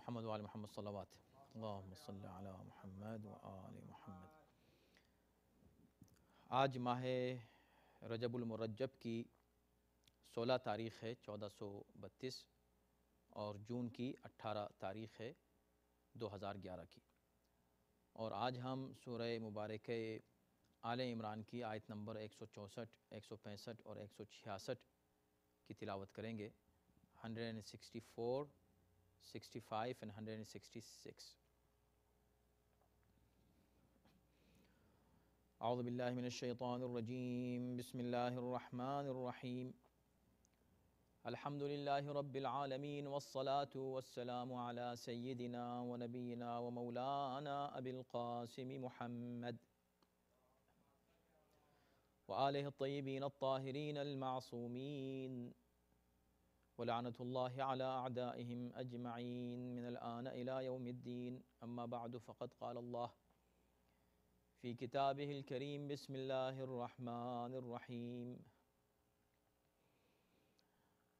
محمد محمد وعلى صلوات اللهم صل على محمد मोहम्मद محمد आज माह रजबुलमरजब की 16 तारीख़ है 1432 और जून की 18 तारीख़ है 2011 की और आज हम सूर्य मुबारक आल इमरान की आयत नंबर 164, 165 और 166 की तिलावत करेंगे 164 65 and 166. أعوذ بالله من الشيطان الرجيم بسم الله الرحمن الرحيم الحمد لله رب العالمين والصلاة والسلام على سيدنا ونبينا ومولانا أبي القاسم محمد وآله الطيبين الطاهرين المعصومين ولعنة الله على أعدائهم أجمعين من الآن إلى يوم الدين أما بعد فقد قال الله في كتابه الكريم بسم الله الرحمن الرحيم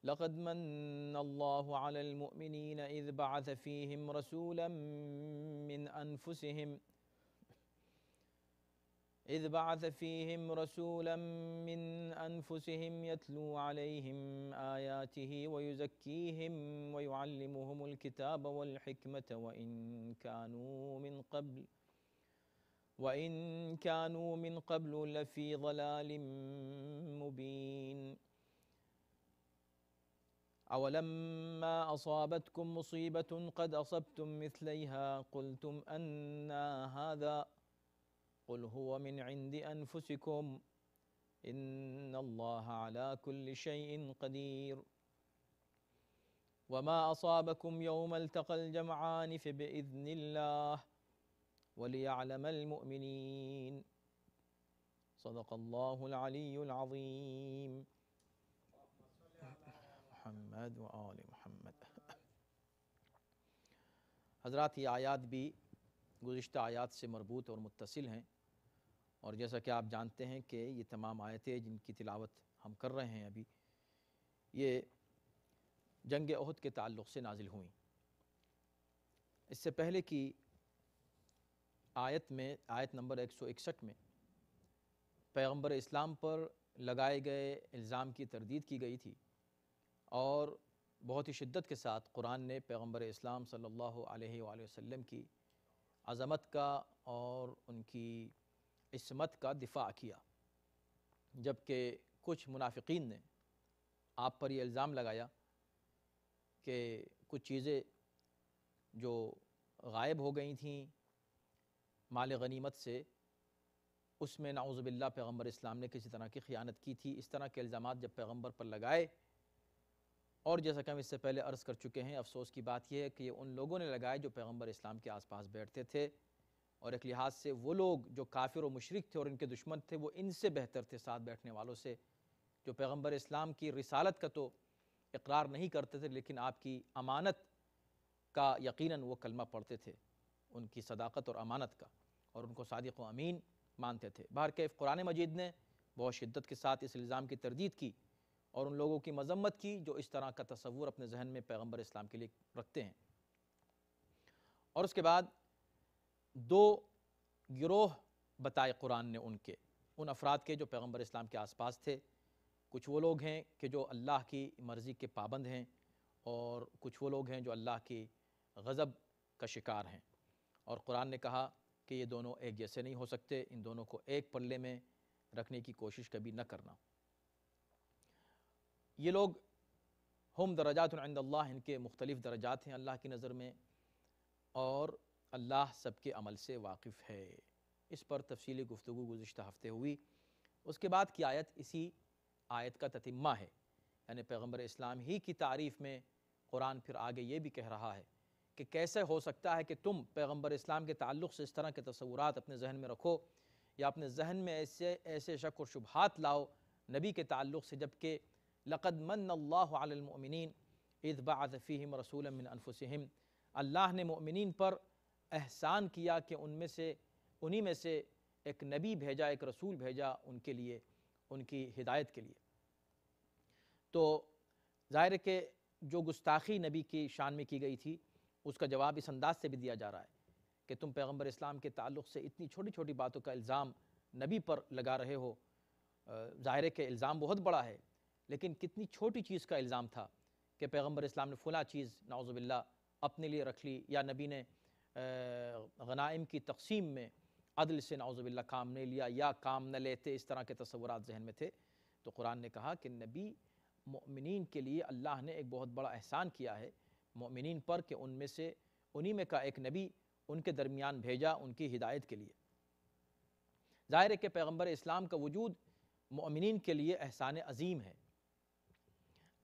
لقد من الله على المؤمنين إذ بعث فيهم رسولا من أنفسهم ۖ إذ بعث فيهم رسولا من أنفسهم يتلو عليهم آياته ويزكيهم ويعلمهم الكتاب والحكمة وإن كانوا من قبل وإن كانوا من قبل لفي ضلال مبين أولما أصابتكم مصيبة قد أصبتم مثليها قلتم أنا هذا ؟ قل هو من عند أنفسكم إن الله على كل شيء قدير وما أصابكم يوم التقى الجمعان فبإذن الله وليعلم المؤمنين صدق الله العلي العظيم محمد وآل محمد حضرات یہ آیات بھی گزشتہ آیات سے مربوط اور متصل ہیں और जैसा कि आप जानते हैं कि ये तमाम आयतें जिनकी तिलावत हम कर रहे हैं अभी ये जंग अहद के ताल्लुक़ से नाजिल हुई इससे पहले कि आयत में आयत नंबर एक सौ इकसठ में पैगम्बर इस्लाम पर लगाए गए इल्ज़ाम की तरदीद की गई थी और बहुत ही शिद्दत के साथ कुरान ने पैगम्बर इस्लाम सल्लल्लाहु अलैहि वसल्लम की अज़मत का और उनकी इसमत का दिफा किया जबकि कुछ मुनाफिकीन ने आप पर यह इल्ज़ाम लगाया कि कुछ चीज़ें जो गायब हो गई थीं माल गनीमत से उसमें नाउज़बिल्ला पैगम्बर इस्लाम ने किसी तरह की ख़ियानत की थी इस तरह के इल्ज़ाम जब पैगम्बर पर लगाए और जैसा कि हम इससे पहले अर्ज़ कर चुके हैं अफ़सोस की बात यह है कि ये उन लोगों ने लगाए जो पैगम्बर इस्लाम के आसपास बैठते थे और एक लिहाज से वो लोग जो काफिर और मशरक थे और इनके दुश्मन थे वो इनसे बेहतर थे साथ बैठने वालों से जो पैगम्बर इस्लाम की रिसालत का तो इकरार नहीं करते थे लेकिन आपकी अमानत का यकीन वो कलमा पढ़ते थे उनकी सदाकत और अमानत का और उनको सदक अमीन मानते थे बहर कैफ कुरान मजीद ने बहुत शिद्दत के साथ इस इल्ज़ाम की तरदीद की और उन लोगों की मजम्मत की जो इस तरह का तस्वूर अपने जहन में पैगम्बर इस्लाम के लिए रखते हैं और उसके बाद दो गिरोह बताए कुरान ने उनके उन अफराद के जो पैगम्बर इस्लाम के आसपास थे कुछ वो लोग हैं कि जो अल्लाह की मर्ज़ी के पाबंद हैं और कुछ वो लोग हैं जो अल्लाह की गज़ब का शिकार हैं और कुरान ने कहा कि ये दोनों एक जैसे नहीं हो सकते इन दोनों को एक पल्ले में रखने की कोशिश कभी न करना ये लोग हम दर्जात अल्लाह इनके मुख्तलिफ़ दर्जात हैं अल्लाह की नज़र में और अल्लाह सबके अमल से वाकिफ़ है इस पर तफसली गुफ्तु गुज्त हफ़्ते हुई उसके बाद की आयत इसी आयत का ततिमा है यानी पैगम्बर इस्लाम ही की तारीफ़ में कुरान फिर आगे ये भी कह रहा है कि कैसे हो सकता है कि तुम पैगम्बर इस्लाम के ताल्लुक़ से इस तरह के तस्वूरत अपने जहन में रखो या अपने जहन में ऐसे ऐसे शक और शुभात लाओ नबी के ताल्लुक़ से जबकि लक़द मनमिन इदबाफ़ीम रसूल मिन अनफुसम अल्लाह ने ममिन पर एहसान किया कि उनमें से उन्हीं में से एक नबी भेजा एक रसूल भेजा उनके लिए उनकी हिदायत के लिए तो ज़ाहिर के जो गुस्ताखी नबी की शान में की गई थी उसका जवाब इस अंदाज से भी दिया जा रहा है कि तुम पैगंबर इस्लाम के ताल्लुक से इतनी छोटी छोटी बातों का इल्ज़ाम नबी पर लगा रहे हो ज़ाहिर के इल्ज़ाम बहुत बड़ा है लेकिन कितनी छोटी चीज़ का इल्ज़ाम था कि पैगंबर इस्लाम ने फला चीज़ नाउज़बिल्ला अपने लिए रख ली या नबी ने गनाइम की तकसीम में अदल से नाउज़बिल्ला काम नहीं लिया या काम न लेते इस तरह के तस्वुरात जहन में थे तो कुरान ने कहा कि नबी ममिन के लिए अल्लाह ने एक बहुत बड़ा एहसान किया है ममिन पर कि उनमें से उन्हीं में का एक नबी उनके दरमियान भेजा उनकी हिदायत के लिए ज़ाहिर है कि पैगम्बर इस्लाम का वजूद ममिन के लिए एहसान अजीम है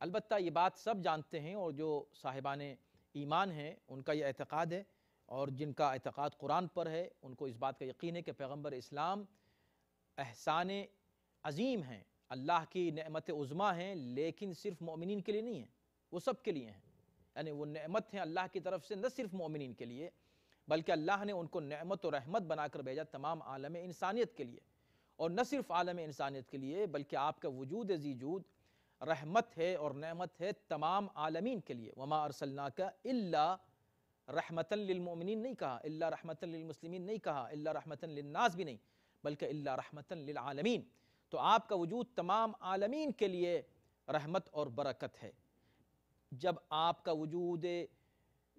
अलबत् ये बात सब जानते हैं और जो साहिबान ईमान हैं उनका यह एतक़ाद है और जिनका अतक़ाद कुरान पर है उनको इस बात का यकीन है कि पैगम्बर इस्लाम एहसान अजीम हैं अल्लाह की नमत उज़मा हैं लेकिन सिर्फ मोमिन के लिए नहीं हैं वो सब के लिए हैं यानी वो नमत हैं अल्लाह की तरफ से न सिर्फ मोमिन के लिए बल्कि अल्लाह ने उनको नमत और रहमत बना कर भेजा तमाम आलम इंसानियत के लिए और न सिर्फ आलम इंसानियत के लिए बल्कि आपका वजूद जीजूद रहमत है और नमत है तमाम आलमीन के लिए वमा अरसल्ला का रहमतमिन नहीं कहा अल्ला रहमतमसलिमिन नहीं कहा अल्ला रहमतनास भी नहीं बल्कि अल्ला रहमतलमीन तो आपका वजूद तमाम आलमीन के लिए रहमत और बरकत है जब आपका वजूद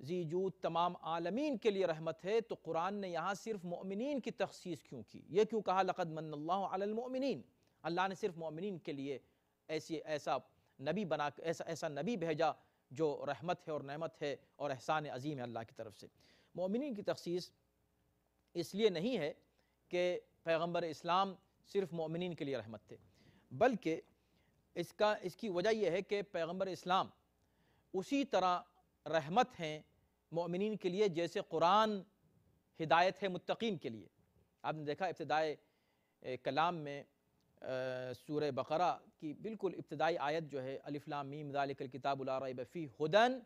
जीजूद तमाम आलमीन के लिए रहमत है तो कुरान ने यहाँ सिर्फ ममिन की तखसीस क्यों की यह क्यों कहा लक़द मनमिन अल्लाह ने सिर्फ ममिन के लिए ऐसी ऐसा नबी बना ऐसा ऐसा नबी भेजा जो रहमत है और नमत है और एहसान अजीम है अल्लाह की तरफ से ममिन की तखसीस इसलिए नहीं है कि पैगम्बर इस्लाम सिर्फ ममिन के लिए रहमत थे बल्कि इसका इसकी वजह यह है कि पैगम्बर इस्लाम उसी तरह रहमत हैं ममिन के लिए जैसे कुरान हिदायत है मुतकीन के लिए आपने देखा इब्तदाई कलाम में सूर बकरा की बिल्कुल इब्तदाई आयत जो है अलिफ्लाम मीम दालिकल बफ़ी हदन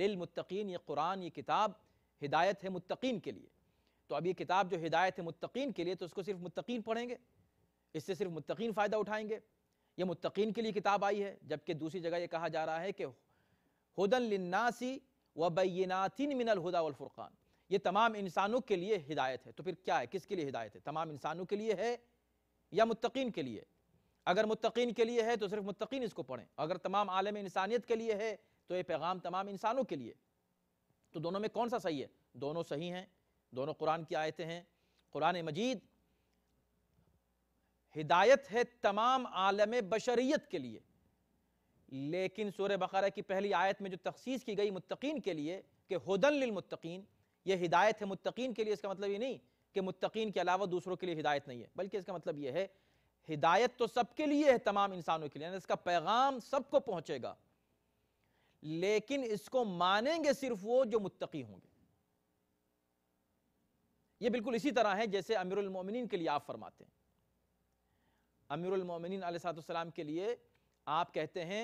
लिलमतकीन ये कुरान ये किताब हिदायत है मुतकीन के लिए तो अब ये किताब जो हिदायत है मुतकीन के लिए तो उसको सिर्फ मुतकीन पढ़ेंगे इससे सिर्फ मुतकीन फ़ायदा उठाएंगे ये मुतकीन के लिए किताब आई है जबकि दूसरी जगह ये कहा जा रहा है कि हदन लन्नासी व बैनातिन मिनल हुदा ये तमाम इंसानों के लिए हिदायत है तो फिर क्या है किसके लिए हिदायत है तमाम इंसानों के लिए है या मुतकीन के लिए अगर मुतकीन के लिए है तो सिर्फ मुतकीन इसको पढ़ें अगर तमाम आलम इंसानियत के लिए है तो ये पैगाम तमाम इंसानों के लिए तो दोनों में कौन सा सही है दोनों सही हैं दोनों कुरान की आयतें हैं कुरान मजीद हिदायत है तमाम आलम बशरीत के लिए लेकिन सूर बकरा की पहली आयत में जो तखसीस की गई मुतकीन के लिए कि हदन लिलमुतकीन ये हिदायत है मुतकीन के लिए इसका मतलब ये नहीं कि मुतकीन के अलावा दूसरों के लिए हिदायत नहीं है बल्कि इसका मतलब यह है हिदायत तो सबके लिए है तमाम इंसानों के लिए इसका पैगाम सबको पहुंचेगा लेकिन इसको मानेंगे सिर्फ वो जो मुतकी होंगे ये बिल्कुल इसी तरह है जैसे अमीरमिन के लिए आप फरमाते हैं अमीरमिन सलाम के लिए आप कहते हैं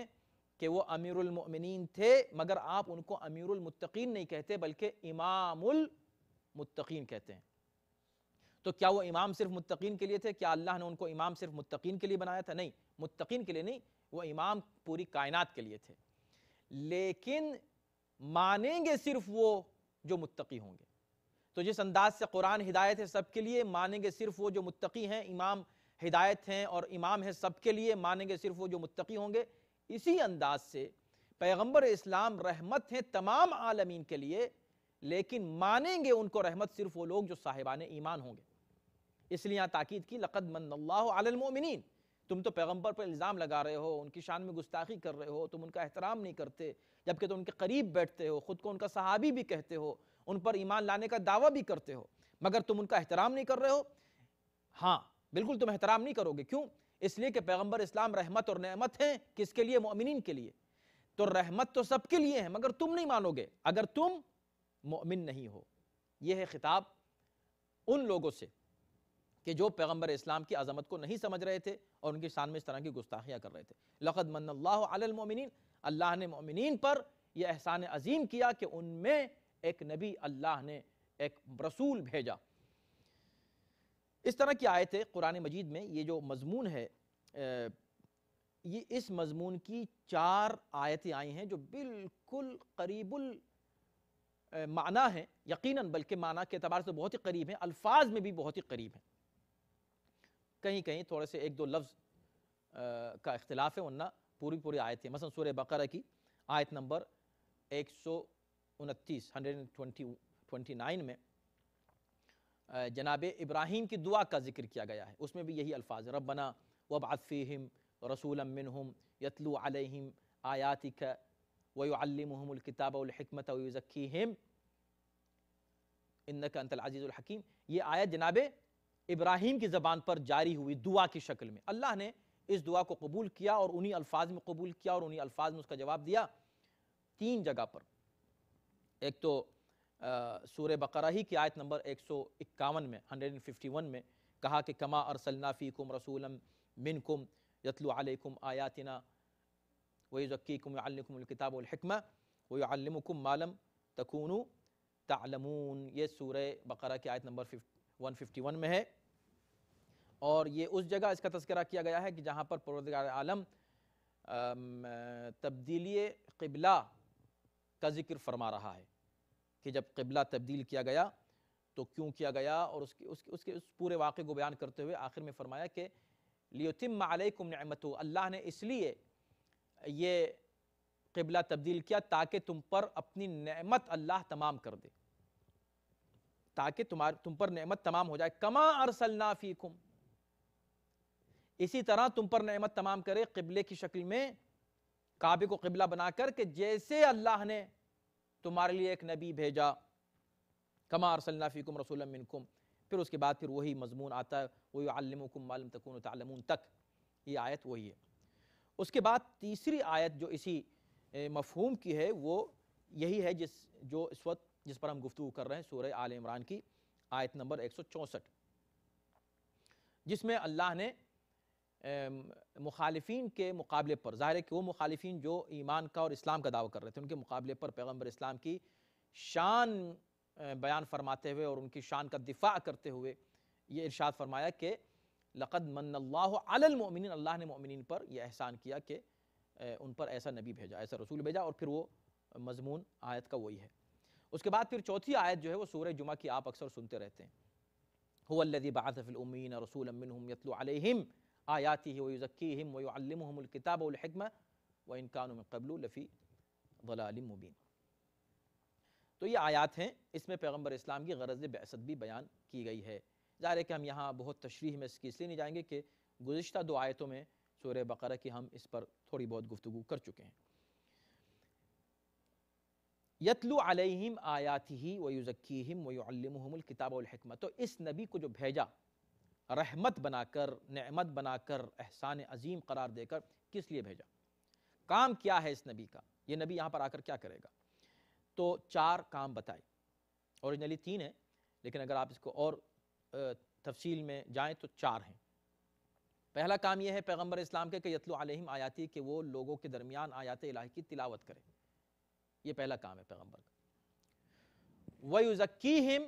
कि वो अमीरमिन थे मगर आप उनको अमीरमतकीन नहीं कहते बल्कि इमामुल मुतकीन कहते हैं तो क्या वो इमाम सिर्फ मुत्तकीन के लिए थे क्या अल्लाह ने उनको इमाम सिर्फ मुत्तकीन के लिए बनाया था नहीं मुत्तकीन के लिए नहीं वो इमाम पूरी कायनात के लिए थे लेकिन मानेंगे सिर्फ वो जो मुत्तकी होंगे तो जिस अंदाज से कुरान हिदायत है सबके लिए मानेंगे सिर्फ वो जो मुत्तकी हैं इमाम हिदायत हैं और इमाम है सबके लिए मानेंगे सिर्फ वो जो मुत्तकी होंगे इसी अंदाज से पैगंबर इस्लाम रहमत हैं तमाम आलमीन के लिए लेकिन मानेंगे उनको रहमत सिर्फ वो लोग जो साहिबान ईमान होंगे इसलिए यहाँ ताकीद की लक़द मनल्लामिन तुम तो पैगंबर पर इल्ज़ाम लगा रहे हो उनकी शान में गुस्ताखी कर रहे हो तुम उनका एहतराम नहीं करते जबकि तुम उनके करीब बैठते हो ख़ुद को उनका सहाबी भी कहते हो उन पर ईमान लाने का दावा भी करते हो मगर तुम उनका एहतराम नहीं कर रहे हो हाँ बिल्कुल तुम एहतराम नहीं करोगे क्यों इसलिए कि पैगम्बर इस्लाम रहमत और नहमत हैं किसके लिए मोमिन के लिए तो रहमत तो सबके लिए है मगर तुम नहीं मानोगे अगर तुम मोमिन नहीं हो यह है खिताब उन लोगों से कि जो पैगम्बर इस्लाम की अजमत को नहीं समझ रहे थे और उनकी शान में इस तरह की गुस्ताखियाँ कर रहे थे मन अल्लामिन अल्लाह ने मोमिन पर यह एहसान अजीम किया कि उनमें एक नबी अल्लाह ने एक रसूल भेजा इस तरह की आयतें कुरान मजीद में ये जो मजमून है ये इस मजमून की चार आयतें आई हैं जो बिल्कुल करीबुल माना है यकीनन बल्कि माना के अतबार से बहुत ही करीब है अल्फाज में भी बहुत ही करीब है कहीं कहीं थोड़े से एक दो लफ्ज़ का इख्तलाफ है वरना पूरी पूरी आयत है मसलन सूर्य बकर की आयत नंबर एक सौ उनतीस hundred and twenty twenty nine में जनाब इब्राहिम की दुआ का जिक्र किया गया है उसमें भी यही अल्फाज रबना वबाफ़ीम रसूलमिनहम यतलु अलहम आयातिक वयुअलमकिताबमत वज़क़ीम इनका अंतल अजीज़ुल हकीम ये आयत जनाब इब्राहिम की ज़बान पर जारी हुई दुआ की शक्ल में अल्लाह ने इस दुआ को कबूल किया और उन्हीं अल्फाज में कबूल किया और उन्हीं अल्फाज में उसका जवाब दिया तीन जगह पर एक तो सूर बकरा ही की आयत नंबर एक सौ इक्यावन में हंड्रेड एंड फिफ्टी वन में कहा कि कमा अरसलनाफ़ी कुम रसूलम मिन कुम यतलुआलकुम आयातना वही ज़क्कीकुमकिताबुलहकमा वही मालम तकून तालमून ये सूर बकरा की आयत नंबर 151 में है और ये उस जगह इसका तस्करा किया गया है कि जहाँ पर परवदगार आलम तब्दीली कबला का जिक्र फरमा रहा है कि जब कबला तब्दील किया गया तो क्यों किया गया और उसके उसके उसके उस पूरे वाक़े को बयान करते हुए आखिर में फरमाया कि लियोतिम आलकुम नमत अल्लाह ने इसलिए ये कबला तब्दील किया ताकि तुम पर अपनी नमत अल्लाह तमाम कर दे ताकि तुम्हारे तुम पर नेमत तमाम हो जाए कमा अरसलना फीकुम इसी तरह तुम पर नेमत तमाम करे किबले की शक्ल में काबे को किबला बनाकर के जैसे अल्लाह ने तुम्हारे लिए एक नबी भेजा कमा अरसलना फीकुम रसोलमिनकुम फिर उसके बाद फिर वही मजमून आता है वही आलमकुम मालम तकून तक ये आयत वही है उसके बाद तीसरी आयत जो इसी मफहूम की है वो यही है जिस जो इस वक्त जिस पर हम गुफ्तु कर रहे हैं सूर्य आल इमरान की आयत नंबर एक सौ चौंसठ जिसमें अल्लाह ने मुखालफी के मुकाबले पर ज़ाहिर है कि वो मुखालफी जो ईमान का और इस्लाम का दावा कर रहे थे उनके मुकाबले पर पैगम्बर इस्लाम की शान बयान फरमाते हुए और उनकी शान का दिफा करते हुए ये इर्शाद फरमाया कि लक़द मनल्लामिन अल्लाह ने मोमिन पर यह एहसान किया कि उन पर ऐसा नबी भेजा ऐसा रसूल भेजा और फिर वो मजमून आयत का वही है उसके बाद फिर चौथी आयत जो है वो सूर्य जुमा की आप अक्सर सुनते रहते हैं हुल्लदी बाफ़िलमीन रसूल यतलम आयाती ही वज़क्कीम वमकिताबलहकम व इनकान कबल लफ़ी वलामुबीन तो ये आयात हैं इसमें पैगम्बर इस्लाम की गरज बसत भी बयान की गई है ज़ाहिर है कि हम यहाँ बहुत तशरी में इसकी इसलिए नहीं जाएंगे कि गुज्त दो आयतों में सूर्य बकर की हम इस पर थोड़ी बहुत गुफ्तु कर चुके हैं यतलु अलैहिम आयाति ही वयुज़क्कीम वयुअल्लिमहुमुल किताब हमत तो इस नबी को जो भेजा रहमत बनाकर नमत बनाकर एहसान अजीम करार देकर किस लिए भेजा काम क्या है इस नबी का ये नबी यहाँ पर आकर क्या करेगा तो चार काम बताए औरिजिनली तीन है लेकिन अगर आप इसको और तफसील में जाएँ तो चार हैं पहला काम यह है पैगम्बर इस्लाम के यतलु आलिम आयाती कि वो लोगों के दरमियान आयात इलाही की तिलावत करें ये पहला काम है पैगम्बर का वयुजक्की हिम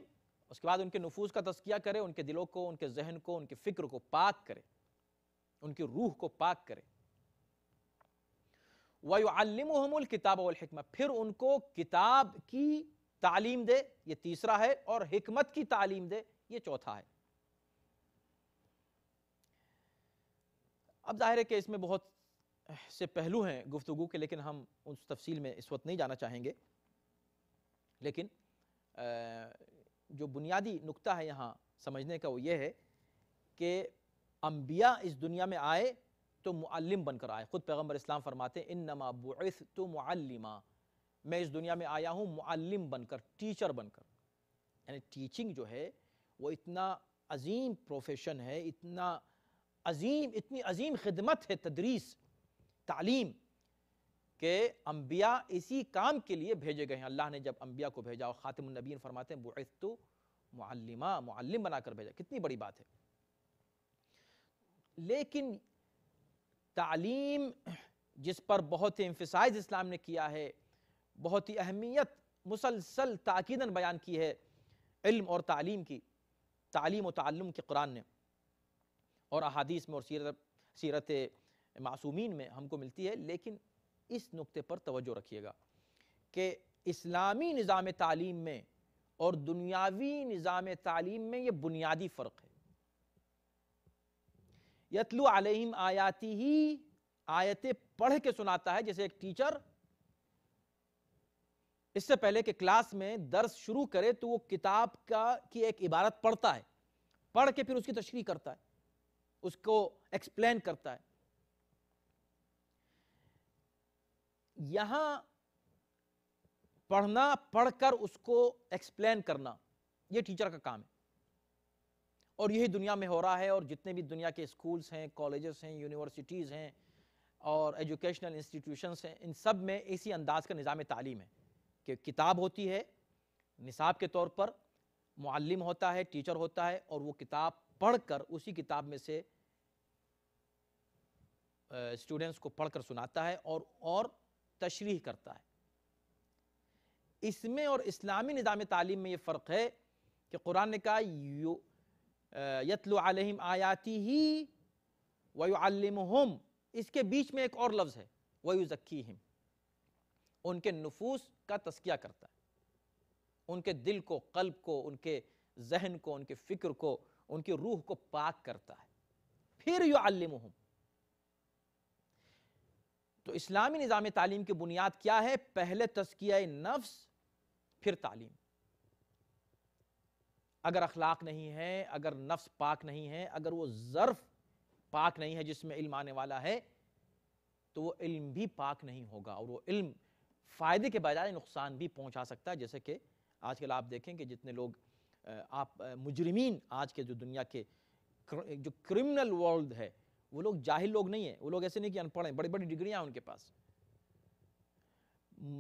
उसके बाद उनके नफूस का तस्किया करे उनके दिलों को उनके जहन को उनके फ़िक्र को पाक करे उनकी रूह को पाक करे वायुमल किताब हमकमा फिर उनको किताब की तालीम दे ये तीसरा है और हमत की तालीम दे ये चौथा है अब जाहिर है कि इसमें बहुत से पहलू हैं गुफ्तु के लेकिन हम उस तफसील में इस वक्त नहीं जाना चाहेंगे लेकिन जो बुनियादी नुकता है यहाँ समझने का वो ये है कि अम्बिया इस दुनिया में आए तो मुअल्लिम बनकर आए ख़ुद पैगम्बर इस्लाम फरमाते इन नमा बुस तो मुअल्लिमा मैं इस दुनिया में आया हूँ मुअल्लिम बनकर टीचर बनकर यानी टीचिंग जो है वो इतना अजीम प्रोफेशन है इतना अजीम इतनी अजीम खिदमत है तदरीस तालीम के अम्बिया इसी काम के लिए भेजे गए हैं अल्लाह ने जब अम्बिया को भेजा और नबीन फरमाते हैं बुस्तु मुल्लिमा मुल्लिम बनाकर भेजा कितनी बड़ी बात है लेकिन तालीम जिस पर बहुत ही एम्फिसाइज इस्लाम ने किया है बहुत ही अहमियत मुसलसल ताकीदन बयान की है इल्म और तालीम की तालीम और तालम के कुरान ने और अहादीस में और सीरत सीरत मासूमीन में हमको मिलती है लेकिन इस नुक्ते पर तवज्जो रखिएगा कि इस्लामी निज़ाम तालीम में और दुनियावी निज़ाम तालीम में यह बुनियादी फ़र्क है यतलु आलिम आयाती ही आयतें पढ़ के सुनाता है जैसे एक टीचर इससे पहले कि क्लास में दर्स शुरू करे तो वो किताब का की एक इबारत पढ़ता है पढ़ के फिर उसकी तशरी करता है उसको एक्सप्लेन करता है यहाँ पढ़ना पढ़कर उसको एक्सप्लेन करना ये टीचर का काम है और यही दुनिया में हो रहा है और जितने भी दुनिया के स्कूल्स हैं कॉलेजेस हैं यूनिवर्सिटीज़ हैं और एजुकेशनल इंस्टीट्यूशंस हैं इन सब में इसी अंदाज का निज़ाम तालीम है कि किताब होती है निसाब के तौर पर मुअल्लिम होता है टीचर होता है और वो किताब पढ़कर उसी किताब में से स्टूडेंट्स को पढ़कर सुनाता है और और तशरीह करता है इसमें और इस्लामी निज़ाम तालीम में ये फ़र्क है कि कुरान ने कहा यो यतलम आयाती ही वयुम इसके बीच में एक और लफ्ज़ है वयुज़क्की हिम उनके नफूस का तस्किया करता है उनके दिल को कल्ब को उनके जहन को उनके फ़िक्र को उनकी रूह को पाक करता है फिर युम तो इस्लामी निज़ाम तालीम की बुनियाद क्या है पहले तस्किया नफ्स फिर तालीम अगर अखलाक नहीं है अगर नफ्स पाक नहीं है अगर वो ज़र्फ़ पाक नहीं है जिसमें इल्म आने वाला है तो वो इल्म भी पाक नहीं होगा और वो इल्म फ़ायदे के बजाय नुकसान भी पहुंचा सकता है जैसे कि आजकल आप देखें कि जितने लोग आप मुजरमीन आज के जो दुनिया के जो क्रिमिनल वर्ल्ड है वो लोग जाहिल लोग नहीं है वो लोग ऐसे नहीं कि अनपढ़ बड़ी बड़ी डिग्रियां उनके पास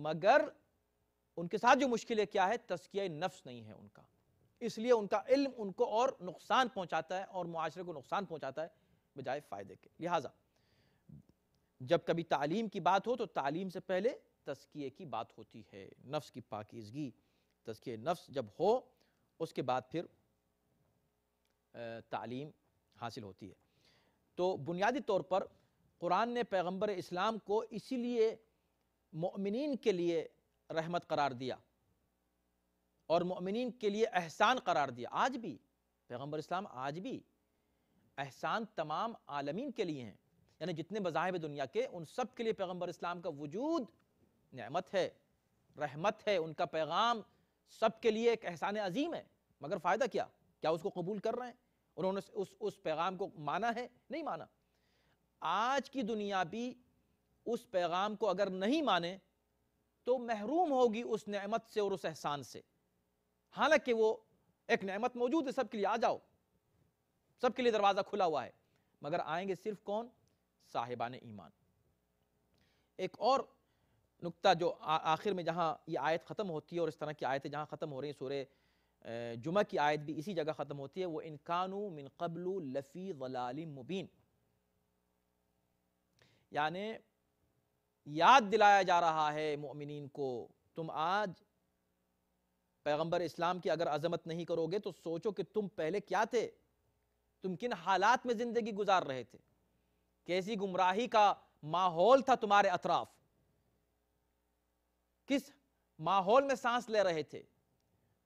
मगर उनके साथ जो मुश्किल है क्या है तस्किया नफ्स नहीं है उनका इसलिए उनका इल्म उनको और नुकसान पहुंचाता है और माशरे को नुकसान पहुंचाता है बजाय फ़ायदे के लिहाजा जब कभी तालीम की बात हो तो तालीम से पहले तस्किए की बात होती है नफ्स की पाकिजगी तस्किए नफ्स जब हो उसके बाद फिर तालीम हासिल होती है तो बुनियादी तौर पर कुरान ने पैगम्बर इस्लाम को इसीलिए ममिन के लिए रहमत करार दिया और ममिन के लिए एहसान करार दिया आज भी पैगम्बर इस्लाम आज भी एहसान तमाम आलमीन के लिए हैं यानी जितने मजाहब दुनिया के उन सब के लिए पैगम्बर इस्लाम का वजूद नमत है रहमत है उनका पैगाम सब के लिए एक एहसान अजीम है मगर फ़ायदा क्या क्या उसको कबूल कर रहे हैं उन्होंने उस उस पैगाम को माना है नहीं माना आज की दुनिया भी उस पैगाम को अगर नहीं माने तो महरूम होगी उस नमत से और उस एहसान से हालांकि वो एक नमत मौजूद है सबके लिए आ जाओ सबके लिए दरवाज़ा खुला हुआ है मगर आएंगे सिर्फ कौन साहिबान ईमान एक और नुक्ता जो आखिर में जहां ये आयत ख़त्म होती है और इस तरह की आयतें जहां ख़त्म हो रही हैं सूर्य जुमा की आयत भी इसी जगह ख़त्म होती है वो कानू मिन कबल लफ़ी वलाल मुबीन यानि याद दिलाया जा रहा है ममिन को तुम आज पैगम्बर इस्लाम की अगर अजमत नहीं करोगे तो सोचो कि तुम पहले क्या थे तुम किन हालात में ज़िंदगी गुजार रहे थे कैसी गुमराही का माहौल था तुम्हारे अतराफ किस माहौल में सांस ले रहे थे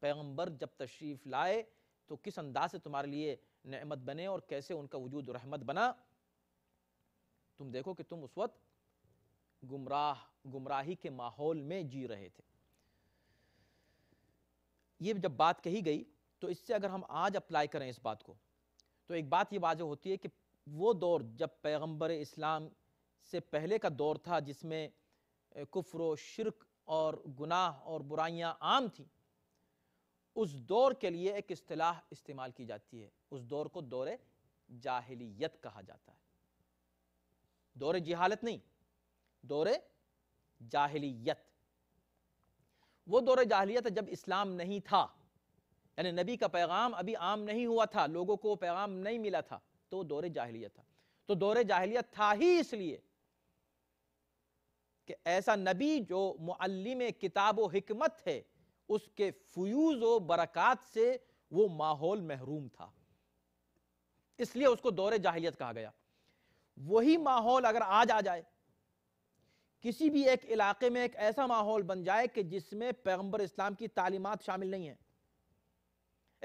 पैगम्बर जब तशरीफ़ लाए तो किस अंदाज से तुम्हारे लिए नमत बने और कैसे उनका वजूद रहमत बना तुम देखो कि तुम उस वक्त गुमराह गुमराही के माहौल में जी रहे थे ये जब बात कही गई तो इससे अगर हम आज अप्लाई करें इस बात को तो एक बात ये वाजह होती है कि वो दौर जब पैगम्बर इस्लाम से पहले का दौर था जिसमें कुफ्र शिरक और गुनाह और बुराइयाँ आम थीं उस दौर के लिए एक अतलाह इस्तेमाल की जाती है उस दौर को दौर जाहलीत कहा जाता है दौर जिहालत नहीं दौर जाहलीत वो दौर जाहलीत जब इस्लाम नहीं था यानी नबी का पैगाम अभी आम नहीं हुआ था लोगों को पैगाम नहीं मिला था तो दौर जाहलीत था तो दौर जाहलीत था ही इसलिए कि ऐसा नबी जो मुअल्लिम किताब व है उसके फ्यूज व बरक़ात से वो माहौल महरूम था इसलिए उसको दौरे जाहिलियत कहा गया वही माहौल अगर आज आ जाए किसी भी एक इलाके में एक ऐसा माहौल बन जाए कि जिसमें पैगंबर इस्लाम की तालीमत शामिल नहीं है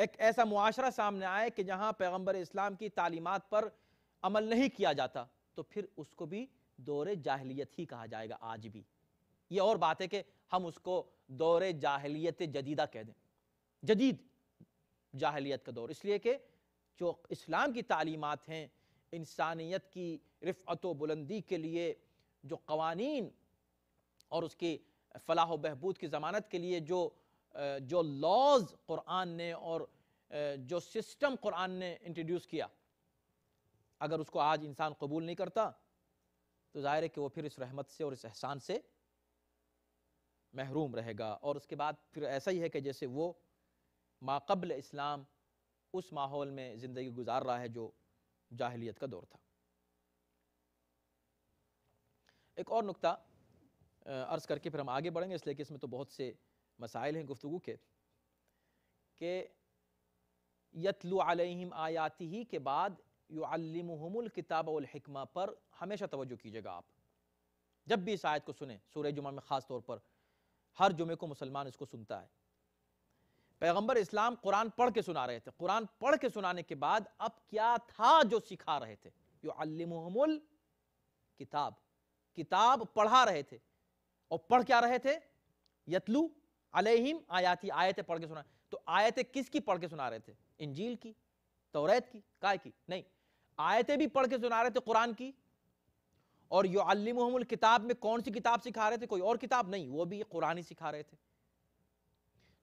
एक ऐसा मुआशरा सामने आए कि जहां पैगम्बर इस्लाम की तालीमत पर अमल नहीं किया जाता तो फिर उसको भी दौरे जाहिलियत ही कहा जाएगा आज भी ये और बात है कि हम उसको दौर जाहलीत जदीदा कह दें जदीद जाहलीत का दौर इसलिए कि जो इस्लाम की तालीमत हैं इंसानियत की रफ़त बुलंदी के लिए जो कवानीन और उसकी फलाह बहबूद की ज़मानत के लिए जो जो लॉज कुरान ने और जो सिस्टम कुरान ने इंट्रोड्यूस किया अगर उसको आज इंसान कबूल नहीं करता तो ज़ाहिर है कि वो फिर इस रहमत से और इस एहसान से महरूम रहेगा और उसके बाद फिर ऐसा ही है कि जैसे वो माकबल इस्लाम उस माहौल में ज़िंदगी गुजार रहा है जो जाहलीत का दौर था एक और नुकता अर्ज़ करके फिर हम आगे बढ़ेंगे इसलिए कि इसमें तो बहुत से मसाइल हैं गुफ्तु के कि यतलु आलिम आयाति ही के बाद युमल किताब उमा पर हमेशा तोज्जो कीजिएगा आप जब भी इस आयत को सुने सूर्य जुमा में ख़ास तौर पर हर जुमे को मुसलमान इसको सुनता है पैगंबर इस्लाम कुरान पढ़ के सुना रहे थे कुरान पढ़ के सुनाने के बाद अब क्या था जो सिखा रहे थे यो अल्लमहमुल किताब किताब पढ़ा रहे थे और पढ़ क्या रहे थे यतलू अलहिम आयाती आयतें पढ़ के सुना तो आयतें किसकी पढ़ के सुना रहे थे इंजील की तौरेत की काय की नहीं आयतें भी पढ़ के सुना रहे थे कुरान की और युमल किताब में कौन सी किताब सिखा रहे थे कोई और किताब नहीं वो भी कुरानी सिखा रहे थे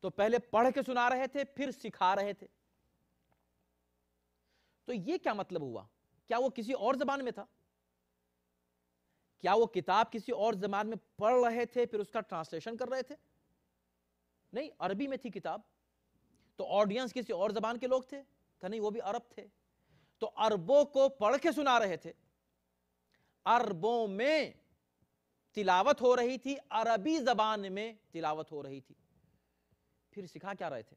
तो पहले पढ़ के सुना रहे थे फिर सिखा रहे थे तो ये क्या मतलब हुआ क्या वो किसी और जबान में था क्या वो किताब किसी और जबान में पढ़ रहे थे फिर उसका ट्रांसलेशन कर रहे थे नहीं अरबी में थी किताब तो ऑडियंस किसी और जबान के लोग थे तो नहीं वो भी अरब थे तो अरबों को पढ़ के सुना रहे थे अरबों में तिलावत हो रही थी अरबी जबान में तिलावत हो रही थी फिर सिखा क्या रहे थे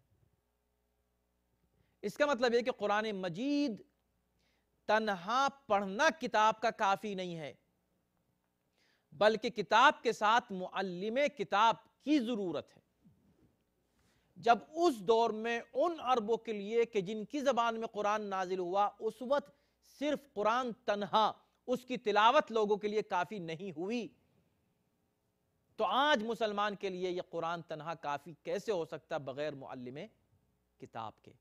इसका मतलब यह कि कुरान मजीद तन्हा पढ़ना किताब का काफी नहीं है बल्कि किताब के साथ मुअल्लिम किताब की जरूरत है जब उस दौर में उन अरबों के लिए कि जिनकी जबान में कुरान नाजिल हुआ उस वक्त सिर्फ कुरान तनहा उसकी तिलावत लोगों के लिए काफ़ी नहीं हुई तो आज मुसलमान के लिए यह कुरान तनहा काफ़ी कैसे हो सकता बगैर मुअल्लम किताब के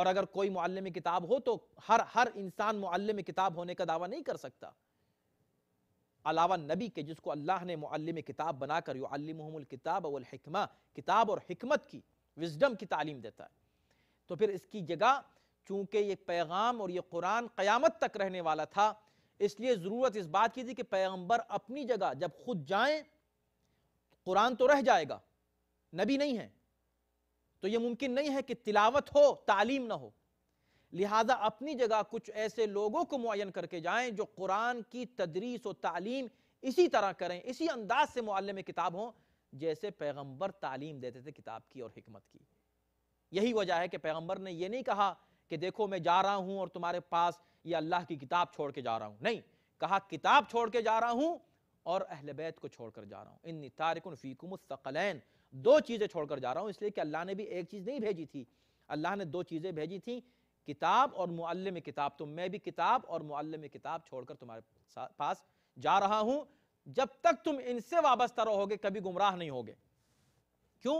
और अगर कोई मुअल्लम किताब हो तो हर हर इंसान मुअल्लम किताब होने का दावा नहीं कर सकता अलावा नबी के जिसको अल्लाह ने मुअल्लम किताब बनाकर युअल्लिमहुमुल किताब वल हिकमा किताब और हिकमत की विजडम की तालीम देता है तो फिर इसकी जगह चूंकि ये पैगाम और ये कुरान क़यामत तक रहने वाला था इसलिए ज़रूरत इस बात की थी कि पैगम्बर अपनी जगह जब खुद जाएं कुरान तो रह जाएगा नबी नहीं है तो यह मुमकिन नहीं है कि तिलावत हो तालीम ना हो लिहाजा अपनी जगह कुछ ऐसे लोगों को मुन करके जाएं जो कुरान की तदरीस और तालीम इसी तरह करें इसी अंदाज से मुआलम किताब हो जैसे पैगम्बर तालीम देते थे किताब की और हमत की यही वजह है कि पैगम्बर ने यह नहीं कहा कि देखो मैं जा रहा हूँ और तुम्हारे पास ये अल्लाह की किताब छोड़ के जा रहा हूँ नहीं कहा किताब छोड़ के जा रहा हूँ और अहल बैत को छोड़कर जा रहा हूँ इन तारकुन फ़ीकुमसकलैन दो चीज़ें छोड़कर जा रहा हूँ इसलिए कि अल्लाह ने भी एक चीज़ नहीं भेजी थी अल्लाह ने दो चीज़ें भेजी थी किताब और मुअल्लम किताब तो मैं भी किताब और मुअल्लम किताब छोड़कर तुम्हारे पास जा रहा हूँ जब तक तुम इनसे वाबस्ता रहोगे कभी गुमराह नहीं होगे क्यों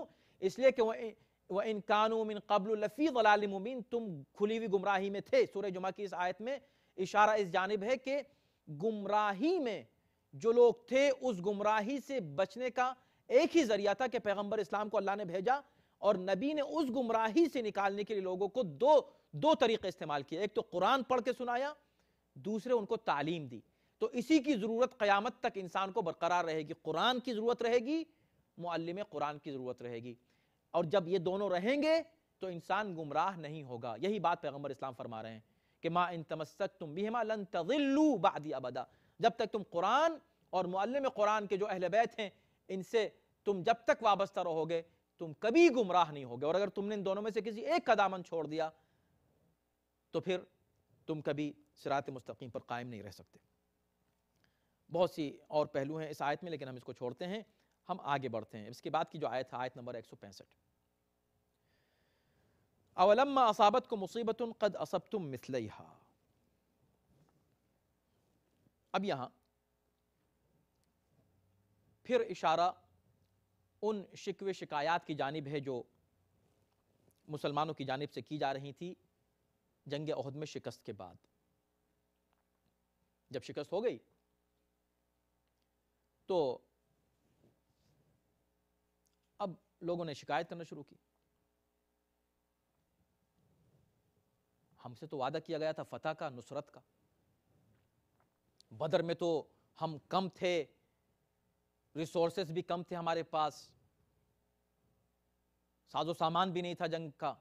इसलिए कि वह व इन कबल लफ़ी तुम खुली हुई गुमराही में थे सूर्य जुमा की इस आयत में इशारा इस जानब है कि गुमराही में जो लोग थे उस गुमराही से बचने का एक ही जरिया था कि पैगम्बर इस्लाम को अल्लाह ने भेजा और नबी ने उस गुमराही से निकालने के लिए लोगों को दो दो तरीके इस्तेमाल किए एक तो कुरान पढ़ के सुनाया दूसरे उनको तालीम दी तो इसी की ज़रूरत क़्यामत तक इंसान को बरकरार रहेगी कुरान की ज़रूरत रहेगी मुआलम कुरान की ज़रूरत रहेगी और जब ये दोनों रहेंगे तो इंसान गुमराह नहीं होगा यही बात पैगम्बर इस्लाम फरमा रहे हैं कि माँ इन तमस्क तुम बिहमा लन तजिल्लू बादी अबदा जब तक तुम कुरान और मुअल्लम कुरान के जो अहल बैत हैं इनसे तुम जब तक वाबस्ता रहोगे तुम कभी गुमराह नहीं होगे और अगर तुमने इन दोनों में से किसी एक का दामन छोड़ दिया तो फिर तुम कभी सिरात मुस्तकीम पर कायम नहीं रह सकते बहुत सी और पहलू हैं इस आयत में लेकिन हम इसको छोड़ते हैं हम आगे बढ़ते हैं इसके बाद की जो आयत है आयत नंबर एक सौ पैंसठ अवलम असाबत को मुसीबत कद असब तुम मिसलहा अब यहां फिर इशारा उन शिकवे शिकायत की जानब है जो मुसलमानों की जानब से की जा रही थी जंग अहद में शिकस्त के बाद जब शिकस्त हो गई तो लोगों ने शिकायत करना शुरू की हमसे तो वादा किया गया था फतह का नुसरत का बदर में तो हम कम थे रिसोर्सेस भी कम थे हमारे पास साजो सामान भी नहीं था जंग का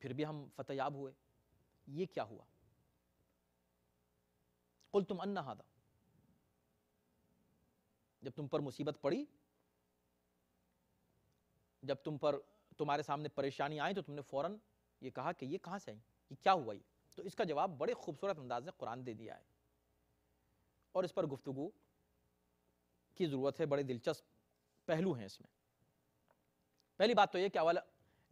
फिर भी हम फतेयाब हुए ये क्या हुआ कुल तुम अन्ना हादा जब तुम पर मुसीबत पड़ी जब तुम पर तुम्हारे सामने परेशानी आई तो तुमने फ़ौरन ये कहा कि ये कहाँ से आई ये क्या हुआ ये तो इसका जवाब बड़े खूबसूरत अंदाज में कुरान दे दिया है और इस पर गुफ्तु की ज़रूरत है बड़े दिलचस्प पहलू हैं इसमें पहली बात तो ये क्या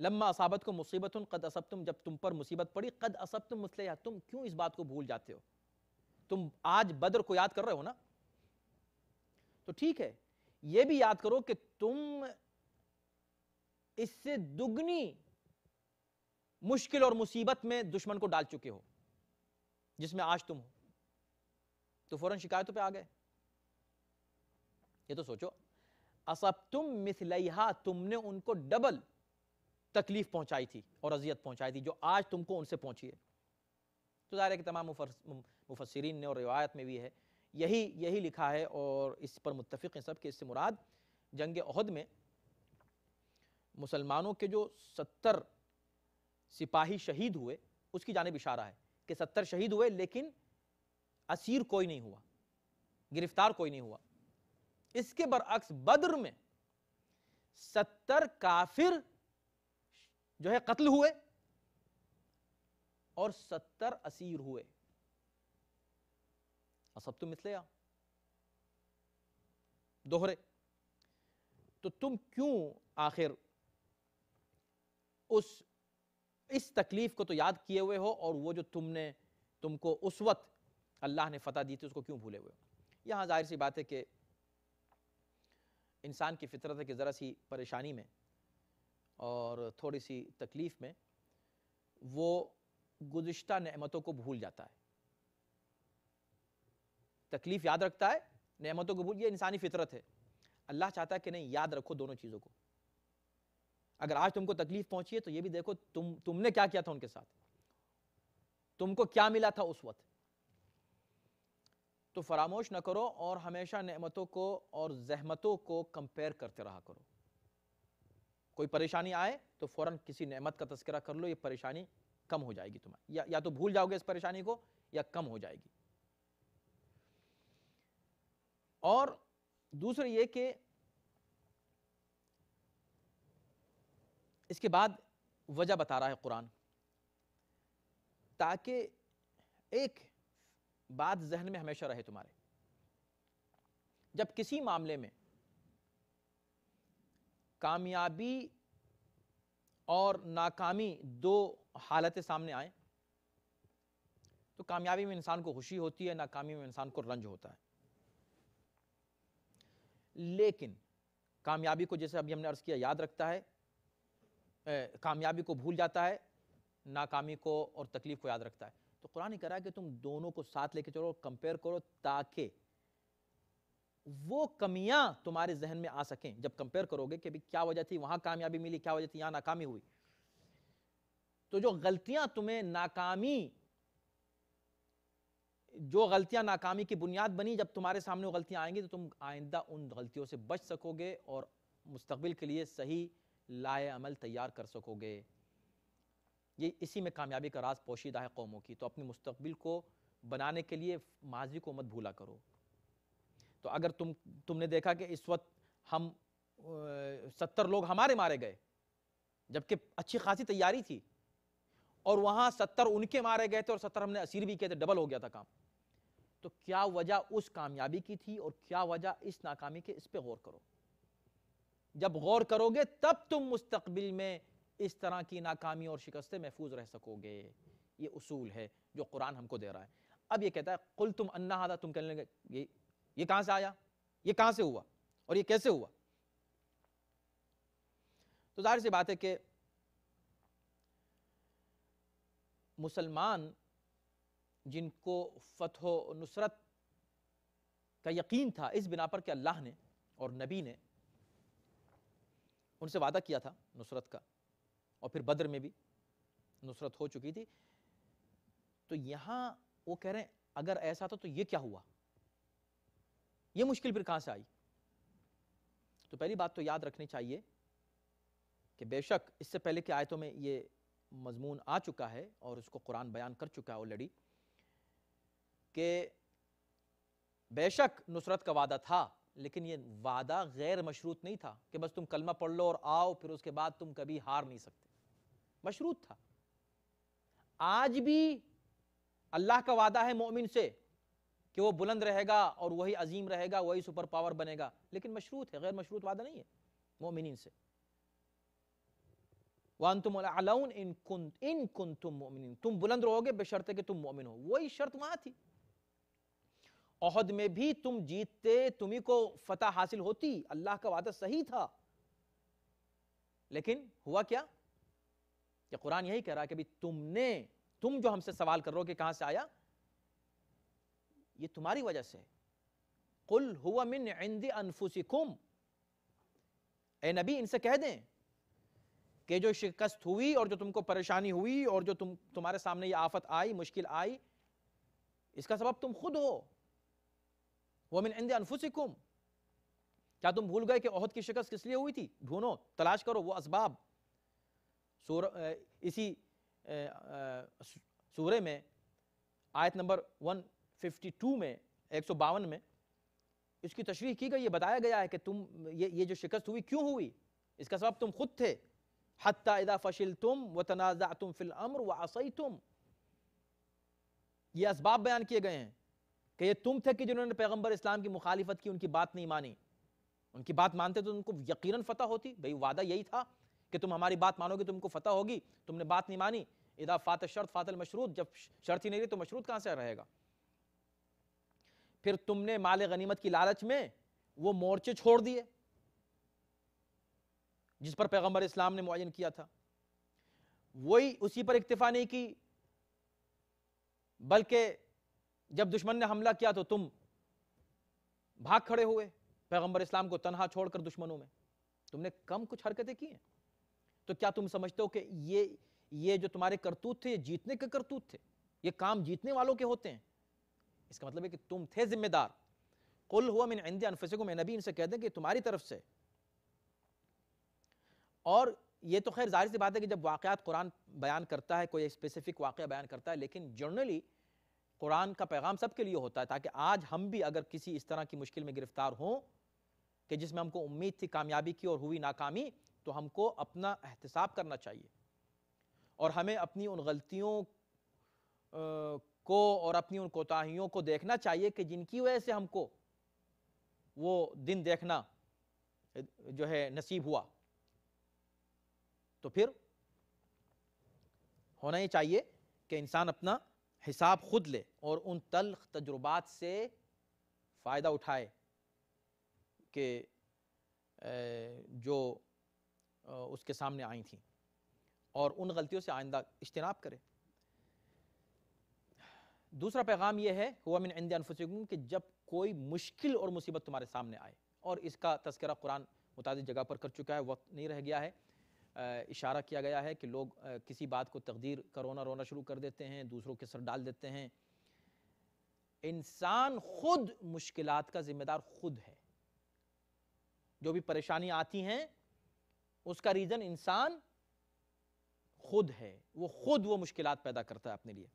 लम्मा असाबत को मुसीबत उन कद असब तुम जब तुम पर मुसीबत पड़ी कद असब तुम मुसलिया तुम क्यों इस बात को भूल जाते हो तुम आज बद्र को याद कर रहे हो ना तो ठीक है ये भी याद करो कि तुम इससे दुगनी मुश्किल और मुसीबत में दुश्मन को डाल चुके हो जिसमें आज तुम हो तो फौरन शिकायतों पे आ गए ये तो सोचो असब तुम मिसलहा तुमने उनको डबल तकलीफ पहुंचाई थी और अजियत पहुंचाई थी जो आज तुमको उनसे पहुंची है तो ज़ाहिर है कि तमाम मुफसरीन ने और रिवायत में भी है यही यही लिखा है और इस पर मुतफ़ हैं सब कि इससे मुराद जंग अहद में मुसलमानों के जो सत्तर सिपाही शहीद हुए उसकी जानब इशारा है कि सत्तर शहीद हुए लेकिन असीर कोई नहीं हुआ गिरफ्तार कोई नहीं हुआ इसके बरअक्स बद्र में सत्तर काफिर जो है कत्ल हुए और सत्तर असीर हुए असब तुम मिसले दोहरे तो तुम क्यों आखिर उस इस तकलीफ को तो याद किए हुए हो और वो जो तुमने तुमको उस वक्त अल्लाह ने फतह दी थी उसको क्यों भूले हुए हो यहाँ जाहिर सी बात है कि इंसान की फितरत है कि ज़रा सी परेशानी में और थोड़ी सी तकलीफ़ में वो गुज्त नमतों को भूल जाता है तकलीफ़ याद रखता है नमतों को भूल ये इंसानी फितरत है अल्लाह चाहता है कि नहीं याद रखो दोनों चीज़ों को अगर आज तुमको तकलीफ पहुंची है तो ये भी देखो तुम तुमने क्या किया था उनके साथ तुमको क्या मिला था उस वक्त तो फरामोश ना करो और हमेशा नेमतों को और जहमतों को कंपेयर करते रहा करो कोई परेशानी आए तो फौरन किसी नेमत का तस्करा कर लो ये परेशानी कम हो जाएगी तुम्हारी या, या तो भूल जाओगे इस परेशानी को या कम हो जाएगी और दूसरे ये कि इसके बाद वजह बता रहा है कुरान ताकि एक बात जहन में हमेशा रहे तुम्हारे जब किसी मामले में कामयाबी और नाकामी दो हालतें सामने आए तो कामयाबी में इंसान को खुशी होती है नाकामी में इंसान को रंज होता है लेकिन कामयाबी को जैसे अभी हमने अर्ज़ किया याद रखता है कामयाबी को भूल जाता है नाकामी को और तकलीफ को याद रखता है तो कुरान कह रहा है कि तुम दोनों को साथ लेके चलो कंपेयर करो ताकि वो कमियां तुम्हारे जहन में आ सकें जब कंपेयर करोगे कि क्या वजह थी वहां कामयाबी मिली क्या वजह थी यहां नाकामी हुई तो जो गलतियां तुम्हें नाकामी जो गलतियां नाकामी की बुनियाद बनी जब तुम्हारे सामने वो गलतियां आएंगी तो तुम आइंदा उन गलतियों से बच सकोगे और मुस्तबिल के लिए सही लाए अमल तैयार कर सकोगे ये इसी में कामयाबी का राज पोशीदा है कौमों की तो अपने मुस्तबिल को बनाने के लिए माजी को मत भूला करो तो अगर तुम तुमने देखा कि इस वक्त हम सत्तर लोग हमारे मारे गए जबकि अच्छी खासी तैयारी थी और वहाँ सत्तर उनके मारे गए थे और सत्तर हमने असीर भी किए थे डबल हो गया था काम तो क्या वजह उस कामयाबी की थी और क्या वजह इस नाकामी के इस पर गौर करो जब गौर करोगे तब तुम मुस्तबिल में इस तरह की नाकामी और शिकस्त महफूज रह सकोगे ये उसूल है जो कुरान हमको दे रहा है अब ये कहता है कुल तुम अन्ना हादा तुम कहने लगे ये ये कहां से आया ये कहां से हुआ और ये कैसे हुआ तो जाहिर सी बात है कि मुसलमान जिनको फतह नुसरत का यकीन था इस बिना पर कि अल्लाह ने और नबी ने उनसे वादा किया था नुसरत का और फिर बद्र में भी नुसरत हो चुकी थी तो यहाँ वो कह रहे हैं अगर ऐसा था तो ये क्या हुआ ये मुश्किल फिर कहाँ से आई तो पहली बात तो याद रखनी चाहिए कि बेशक इससे पहले की आयतों में ये मजमून आ चुका है और उसको कुरान बयान कर चुका है ऑलरेडी कि बेशक नुसरत का वादा था लेकिन ये वादा गैर मशरूत नहीं था कि बस तुम कलमा पढ़ लो और आओ फिर उसके बाद तुम कभी हार नहीं सकते मशरूत था आज भी अल्लाह का वादा है मोमिन से कि वो बुलंद रहेगा और वही अजीम रहेगा वही सुपर पावर बनेगा लेकिन मशरूत है गैर मशरूत वादा नहीं है मोमिन से वन तुम अलाउन इन कुन इन कुन तुम मोमिन तुम बुलंद रहोगे बेशर्त कि तुम मोमिन हो वही शर्त वहां थी ओहद में भी तुम जीतते तुम्ही को फतह हासिल होती अल्लाह का वादा सही था लेकिन हुआ क्या कि कुरान यही कह रहा कि तुमने तुम जो हमसे सवाल कर रहे हो कि कहां से आया ये तुम्हारी वजह से कुल हुआ मिन इंदी अनफुसिकुम ए नबी इनसे कह दें कि जो शिकस्त हुई और जो तुमको परेशानी हुई और जो तुम तुम्हारे सामने ये आफत आई मुश्किल आई इसका सबब तुम खुद हो मिन अनफुसिकुम क्या तुम भूल गए कि अहद की शिकस्त किस लिए हुई थी ढूंढो तलाश करो वो इसबाब सूर इसी सूरे में आयत नंबर 152 में एक सौ बावन में इसकी तशरीह की गई है बताया गया है कि तुम ये ये जो शिकस्त हुई क्यों हुई इसका सबब तुम खुद थे हत्ता इदा फशिल तुम व तनाज़ा तुम फिल अमर व असई तुम ये इसबाब बयान किए गए हैं कि ये तुम थे कि जिन्होंने पैगम्बर इस्लाम की मुखालिफत की उनकी बात नहीं मानी उनकी बात मानते तो उनको यकीनन फतह होती भाई वादा यही था कि तुम हमारी बात मानोगे तुमको फतह होगी तुमने बात नहीं मानी इधा फात शर्त फातल मशरूत जब शर्त ही नहीं रही तो मशरूत कहां से रहेगा फिर तुमने माल गनीमत की लालच में वो मोर्चे छोड़ दिए जिस पर पैगम्बर इस्लाम ने मुआन किया था वही उसी पर इक्तफा नहीं की बल्कि जब दुश्मन ने हमला किया तो तुम भाग खड़े हुए पैगंबर इस्लाम को तनहा छोड़कर दुश्मनों में तुमने कम कुछ हरकतें की हैं तो क्या तुम समझते हो कि ये ये जो तुम्हारे करतूत थे ये जीतने के करतूत थे ये काम जीतने वालों के होते हैं इसका मतलब है कि तुम थे जिम्मेदार कुल हुआ मैंने इंदिया अनफसे को मैं नबी इनसे कह दें कि तुम्हारी तरफ से और ये तो खैर जाहिर सी बात है कि जब वाक़ात कुरान बयान करता है कोई स्पेसिफिक वाक़ बयान करता है लेकिन जनरली कुरान का पैगाम सबके लिए होता है ताकि आज हम भी अगर किसी इस तरह की मुश्किल में गिरफ्तार हों कि जिसमें हमको उम्मीद थी कामयाबी की और हुई नाकामी तो हमको अपना एहतसाब करना चाहिए और हमें अपनी उन गलतियों को और अपनी उन कोताहियों को देखना चाहिए कि जिनकी वजह से हमको वो दिन देखना जो है नसीब हुआ तो फिर होना ही चाहिए कि इंसान अपना हिसाब खुद ले और उन तलख तजुर्बात से फ़ायदा उठाए कि जो उसके सामने आई थी और उन गलतियों से आइंदा इज्तनाब करे दूसरा पैगाम यह है हुआ मिन इंद अनफुसकुम कि जब कोई मुश्किल और मुसीबत तुम्हारे सामने आए और इसका तस्करा कुरान मुताद जगह पर कर चुका है वक्त नहीं रह गया है इशारा किया गया है कि लोग किसी बात को तकदीर करोना रोना शुरू कर देते हैं दूसरों के सर डाल देते हैं इंसान खुद मुश्किल का जिम्मेदार खुद है जो भी परेशानी आती हैं उसका रीज़न इंसान खुद है वो खुद वो मुश्किल पैदा करता है अपने लिए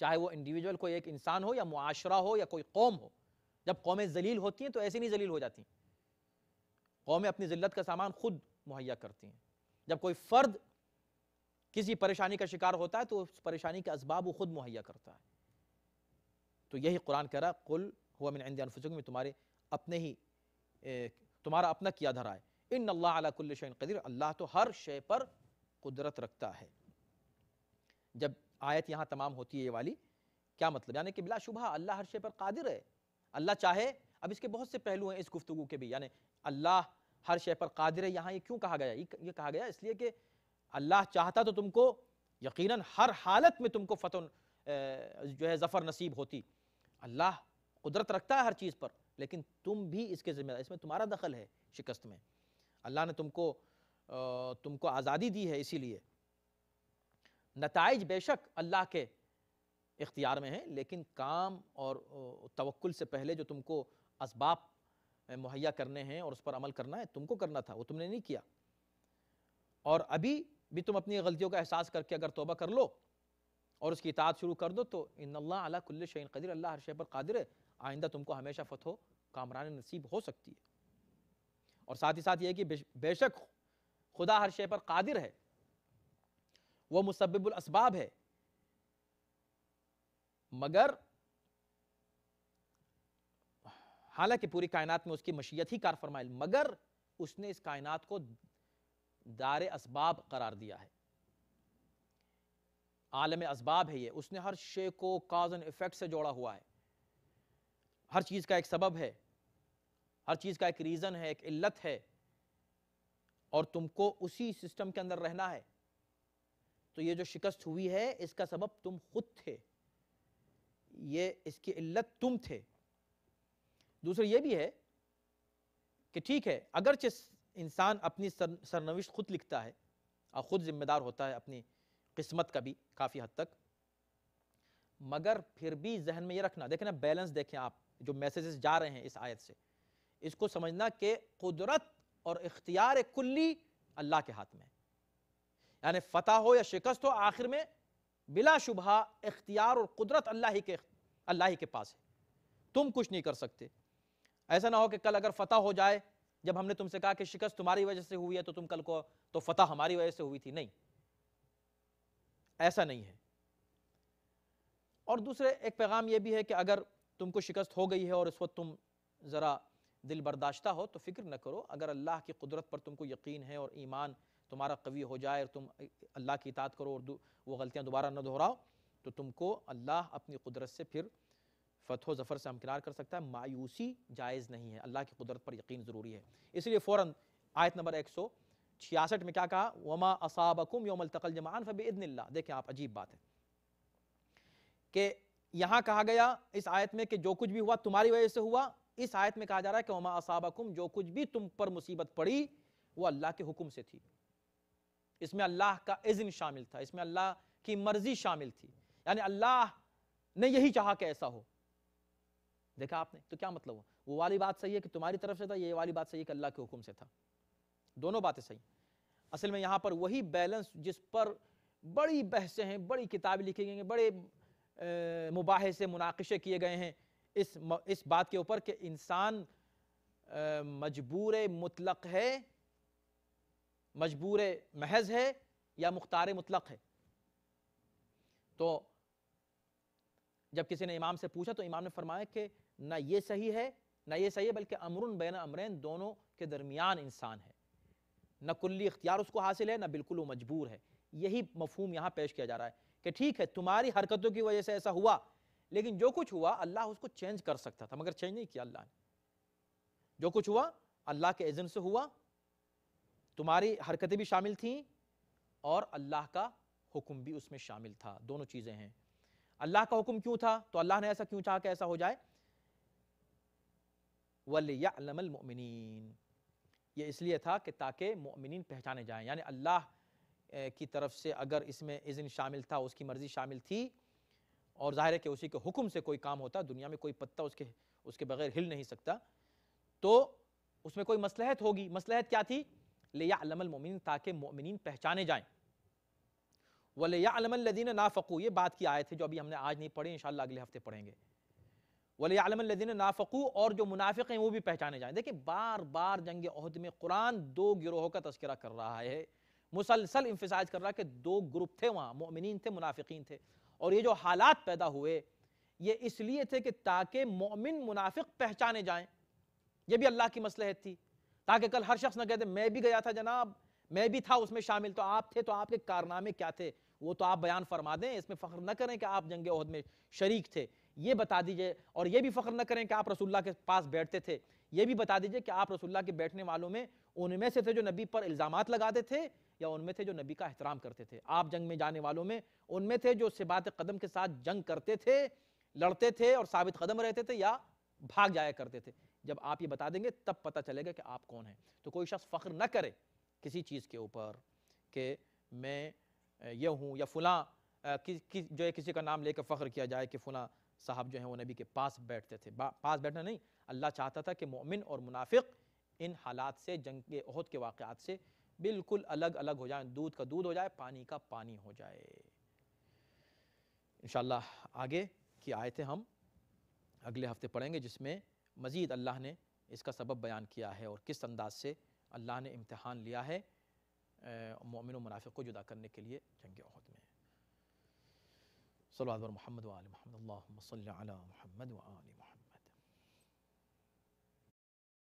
चाहे वो इंडिविजुअल कोई एक इंसान हो या मुआशरा हो या कोई कौम हो जब कौमें जलील होती हैं तो ऐसे नहीं जलील हो जाती कौमें अपनी जिल्लत का सामान खुद मुहैया करती हैं जब कोई फ़र्द किसी परेशानी का शिकार होता है तो उस परेशानी के इसबाब वो खुद मुहैया करता है तो यही कुरान कह रहा कुल हुआ मिन इंदिया अनफुसुक में तुम्हारे अपने ही तुम्हारा अपना किया धरा है इन अल्लाह अला कदीर अल्लाह तो हर शय पर कुदरत रखता है जब आयत यहाँ तमाम होती है ये वाली क्या मतलब यानी कि बिलाशुबा अल्लाह हर शय पर कादिर है अल्लाह चाहे अब इसके बहुत से पहलू हैं इस गुफ्तु के भी यानी अल्लाह हर शय पर कादिर है यहाँ ये क्यों कहा गया ये कहा गया इसलिए कि अल्लाह चाहता तो तुमको यकीनन हर हालत में तुमको फतह जो है ज़फ़र नसीब होती अल्लाह कुदरत रखता है हर चीज़ पर लेकिन तुम भी इसके ज़िम्मेदार इसमें तुम्हारा दखल है शिकस्त में अल्लाह ने तुमको तुमको आज़ादी दी है इसीलिए नतज बेशक अल्लाह के इख्तियार में हैं लेकिन काम और तवक्ल से पहले जो तुमको इसबाब मुहैया करने हैं और उस पर अमल करना है तुमको करना था वो तुमने नहीं किया और अभी भी तुम अपनी गलतियों का एहसास करके अगर तोबा कर लो और उसकी इताद शुरू कर दो तो इन अल्लाह अला कुल्ल कदीर अल्लाह हर शे पर कादिर है आइंदा तुमको हमेशा फतह कामरान नसीब हो सकती है और साथ ही साथ यह कि बेशक खुदा हर शे पर कादिर है वो मुसब्बुल असबाब है मगर हालांकि पूरी कायनात में उसकी मशीयत ही कार फरमाई मगर उसने इस कायनात को दार इसबाब करार दिया है आलम इसबाब है ये उसने हर शे को काज एंड इफेक्ट से जोड़ा हुआ है हर चीज़ का एक सबब है हर चीज़ का एक रीज़न है एक इल्लत है और तुमको उसी सिस्टम के अंदर रहना है तो ये जो शिकस्त हुई है इसका सबब तुम खुद थे ये इसकी इल्लत तुम थे दूसरा ये भी है कि ठीक है अगरचे इंसान अपनी सर, सरनविश खुद लिखता है और ख़ुद जिम्मेदार होता है अपनी किस्मत का भी काफ़ी हद तक मगर फिर भी जहन में ये रखना देखें ना बैलेंस देखें आप जो मैसेजेस जा रहे हैं इस आयत से इसको समझना कि कुदरत और इख्तियार कुल्ली अल्लाह के हाथ में यानी फतह हो या शिकस्त हो आखिर में बिला शुबा इख्तियार और कुदरत अल्लाह ही के अल्लाह ही के पास है तुम कुछ नहीं कर सकते ऐसा ना हो कि कल अगर फतह हो जाए जब हमने तुमसे कहा कि शिकस्त तुम्हारी वजह से हुई है तो तुम कल को तो फतह हमारी वजह से हुई थी नहीं ऐसा नहीं है और दूसरे एक पैगाम यह भी है कि अगर तुमको शिकस्त हो गई है और इस वक्त तुम ज़रा दिल बर्दाश्ता हो तो फिक्र न करो अगर अल्लाह की कुदरत पर तुमको यकीन है और ईमान तुम्हारा कवी हो जाए और तुम अल्लाह की इताद करो और वो गलतियाँ दोबारा न दोहराओ तो तुमको अल्लाह अपनी कुदरत से फिर फतह ज़फ़र से हमकिनार कर सकता है मायूसी जायज़ नहीं है अल्लाह की कुदरत पर यकीन ज़रूरी है इसलिए फ़ौर आयत नंबर एक सौ छियासठ में क्या कहा वमा असाबकुम योमल तकल जमान फ़बिदनल्ला देखें आप अजीब बात है कि यहाँ कहा गया इस आयत में कि जो कुछ भी हुआ तुम्हारी वजह से हुआ इस आयत में कहा जा रहा है कि वमा असाबकुम जो कुछ भी तुम पर मुसीबत पड़ी वो अल्लाह के हुक्म से थी इसमें अल्लाह का इज्न शामिल था इसमें अल्लाह की मर्ज़ी शामिल थी यानी अल्लाह ने यही चाहा कि ऐसा हो देखा आपने तो क्या मतलब हुआ वो वाली बात सही है कि तुम्हारी तरफ से था ये वाली बात सही है कि अल्लाह के हुक्म से था दोनों बातें सही असल में यहाँ पर वही बैलेंस जिस पर बड़ी बहसें हैं बड़ी किताबें लिखी गई हैं बड़े मुबाह से मुनाकशे किए गए हैं इस इस बात के ऊपर कि इंसान मजबूर मुतलक है मजबूर महज है या मुख्तार मुतलक है तो जब किसी ने इमाम से पूछा तो इमाम ने फरमाया कि ना ये सही है ना ये सही है बल्कि अमरुन बैन अमरैन दोनों के दरमियान इंसान है न कुल्ली इख्तियार उसको हासिल है ना बिल्कुल वो मजबूर है यही मफहम यहाँ पेश किया जा रहा है कि ठीक है तुम्हारी हरकतों की वजह से ऐसा हुआ लेकिन जो कुछ हुआ अल्लाह उसको चेंज कर सकता था मगर चेंज नहीं किया अल्लाह ने जो कुछ हुआ अल्लाह के एजेंट से हुआ तुम्हारी हरकतें भी शामिल थीं और अल्लाह का हुक्म भी उसमें शामिल था दोनों चीज़ें हैं अल्लाह का हुक्म क्यों था तो अल्लाह ने ऐसा क्यों चाहा कि ऐसा हो जाए वलमलमिन ये इसलिए था कि ताकि मोमिन पहचाने जाएं यानी अल्लाह की तरफ से अगर इसमें इज़न शामिल था उसकी मर्ज़ी शामिल थी और ज़ाहिर है कि उसी के हुक्म से कोई काम होता दुनिया में कोई पत्ता उसके उसके बगैर हिल नहीं सकता तो उसमें कोई मसलहत होगी मसलहत क्या थी लिया मोमिन ताकि मोमिन पहचाने जाएं वलयालमदीन नाफकू ये बात की आयत है जो अभी हमने आज नहीं पढ़ी इन अगले हफ्ते पढ़ेंगे वलयालमदीन नाफकू और जो मुनाफिक हैं वो भी पहचाने जाएँ देखिए बार बार जंग अहद में कुरान दो गिरोहों का तस्करा कर रहा है मुसलसल इम्फिसाज कर रहा है कि दो ग्रुप थे वहाँ मोमिन थे मुनाफिकीन थे और ये जो हालात पैदा हुए ये इसलिए थे कि ताकि मोमिन मुनाफिक पहचाने जाएं ये भी अल्लाह की मसलहत थी ताकि कल हर शख्स न कहते मैं भी गया था जनाब मैं भी था उसमें शामिल तो आप थे तो आपके कारनामे क्या थे वो तो आप बयान फरमा दें इसमें फ़ख्र न करें कि आप जंग अहद में शरीक थे ये बता दीजिए और ये भी फ़ख्र न करें कि आप रसुल्ला के पास बैठते थे ये भी बता दीजिए कि आप रसुल्ला के बैठने वालों में उनमें से थे जो नबी पर इल्ज़ाम लगाते थे या उनमें थे जो नबी का एहतराम करते थे आप जंग में जाने वालों में उनमें थे जो सिबात कदम के साथ जंग करते थे लड़ते थे और साबित कदम रहते थे या भाग जाया करते थे जब आप ये बता देंगे तब पता चलेगा कि आप कौन हैं तो कोई शख्स फ़ख्र न करे किसी चीज़ के ऊपर कि मैं यह हूँ या फलां कि, कि जो है किसी का नाम लेकर फ़ख्र किया जाए कि फ़लां साहब जो हैं वो नबी के पास बैठते थे पास बैठना नहीं अल्लाह चाहता था कि मोमिन और मुनाफिक इन हालात से जंग के अहद के वाक़ात से बिल्कुल अलग अलग हो जाए दूध का दूध हो जाए पानी का पानी हो जाए इन आगे की आयतें हम अगले हफ्ते पढ़ेंगे जिसमें मज़ीद अल्लाह ने इसका सबब बयान किया है और किस अंदाज से अल्लाह ने इम्तहान लिया है मोमिन मुनाफिक को जुदा करने के लिए जंग अहद में सलवा महमद वाल महमद महमद